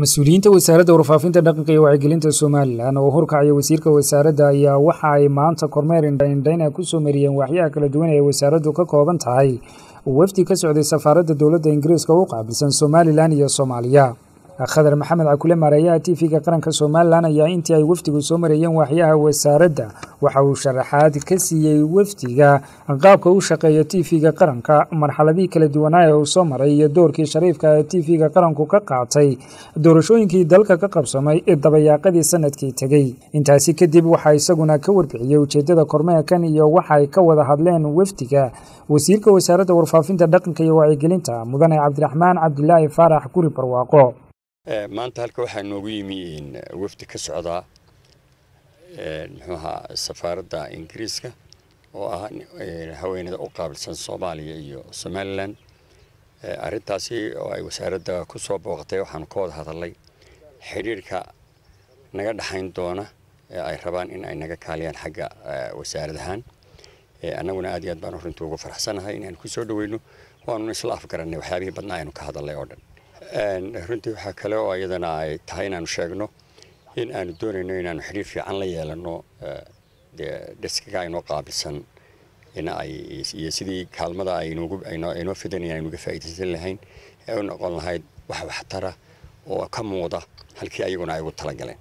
mas-uuliyiinta wasaaradda warfaafinta dhaqanka iyo wacyigelinta somalilan oo horkacaya wasiirka wasaaradda ayaa waxa ay maanta kormeer indhaindhayna ku soo mariyeen waaxyaha kala duwan ee wasaaraddu ka kooban tahay wafdi ka socday safaaradda dowladda ingiriiska u qaabilsan somalilan iyo soomaaliya khadar maxamed cakule maareeyaha ga qaranka somalilan ayaa intii ay wafdigu soo marayeen waaxyaha wasaaradda waxa uu sharaxaad ka siiyey wafdiga qaabka u shaqeeya t v-ga qaranka marxaladihii kala duwanaa ee uu soo maray iyo doorkii shariifka ee t v-ga qaranku ka qaatay doorashooyinkii dalka ka qabsamay ee dabayaaqadii sanadkii tegey intaasi kadib waxaa isaguna ka warbixiyey ujeeddada kormeerkan iyo waxay ka wada hadleen wafdiga wasiirka wasaaradda warfaafinta dhaqanka iyo wacyigelinta mudane cabdiraxmaan cabdilaahi faarax guri barwaaqo Eh, maanta halka waxaa noogu yimi eh, wafdi ka socdaa eh, mxuaha safaaradda ingiriiska oo ah haweenada u qaabilsan soomaaliya iyo somalilan arintaasi oo ay wasaaradda kusoo booqatay waxaan ka wada hadalay xidhiirka naga dhaxayn doona ee ay rabaan in ay naga kaaliyaan xagga wasaaradahaan annaguna aad iyo aad baan runtii ugu faraxsanahay inaan kusoo dhaweyno waanu isla afgarannay waxyaabihii badnaa aynu ka hadalnay oo dhan runtii waxaa kale oo iyadana ay tahay inaanu sheegno in aanu doonayno inaanu xiriir fiican la yeelano eh, dee dhaskaga aynoo qaabilsan iyo sidii kaalmada aynoo fidanaya aynuga faa'idaysan lahayn ee u noqon lahayd wax waxtara oo ka muuda halkii ayaguna ay ugu talagaleen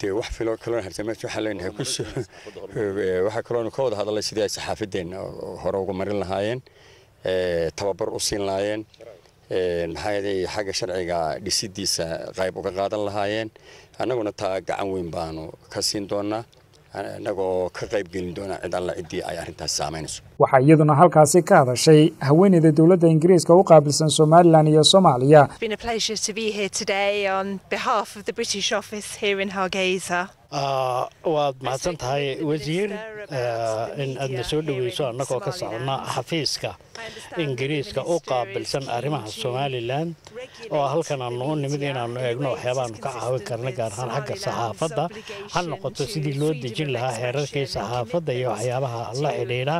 dee wax filo kaloo harsameys waxaan leenahay waxaa eh, kaloonu ka wada hadalay sidii ay saxaafadeenna eh, hore uga marin lahaayeen tababar u siin lahaayeen maxaa xagga sharciga dhisidiisa qayb uga qaadan lahaayeen annaguna taa gacan weyn baanu ka siin doonaa inagoo ka qaybgelin doona cid alla ciddii ay arrintaas saamaynayso waxaa iyaduna halkaasi ka hadashay haweeneyda dowladda ingiriiska u qaabilsan somalilan iyo soomaaliya Ah, waad mahadsan tahay wasiir ah, in aadna soo dhaweyso annagoo ka socona xafiiska ingiriiska u qaabilsan arrimaha somalilan oo halkan aannu u nimid inaanu eegno waxyaabaanu ka caawin karna gaar ahaan xagga saxaafadda ha noqoto sidii loo dejin lahaa heerarkii saxaafadda iyo waxyaabaha la xidhiidha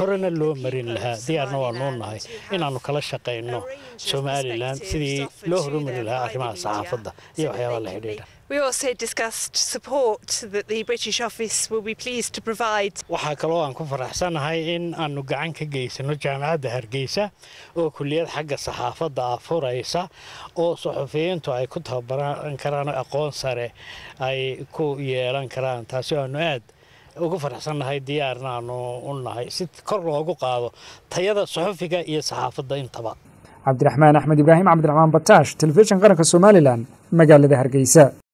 horena loo marin lahaa diyaarna waanuu nahay inaanu kala shaqayno somalilan sidii loo horumari lahaa arrimaha saxaafadda iyo waxyaabaha la xidhiidha We also discussed support that the British office will be pleased to provide. waxaa kaloo aan ku faraxsanahay in aanu gacan ka geysano jaamacadda hargeysa oo kuliyad xagga saxaafadda ah furaysa oo suxufiyiintu ay ku tababaran karaan aqoon sare ay ku yeelan karaan taasi aanu aad ugu faraxsannahay diyaarnaanu aanu u nahay si kor loogu qaado tayada suxufiga iyo saxaafadda intaba cabdiraxmaan axmed ibraahim cabdiraxmaan bataash telefishin qaranka somalilan magaalada hargeysa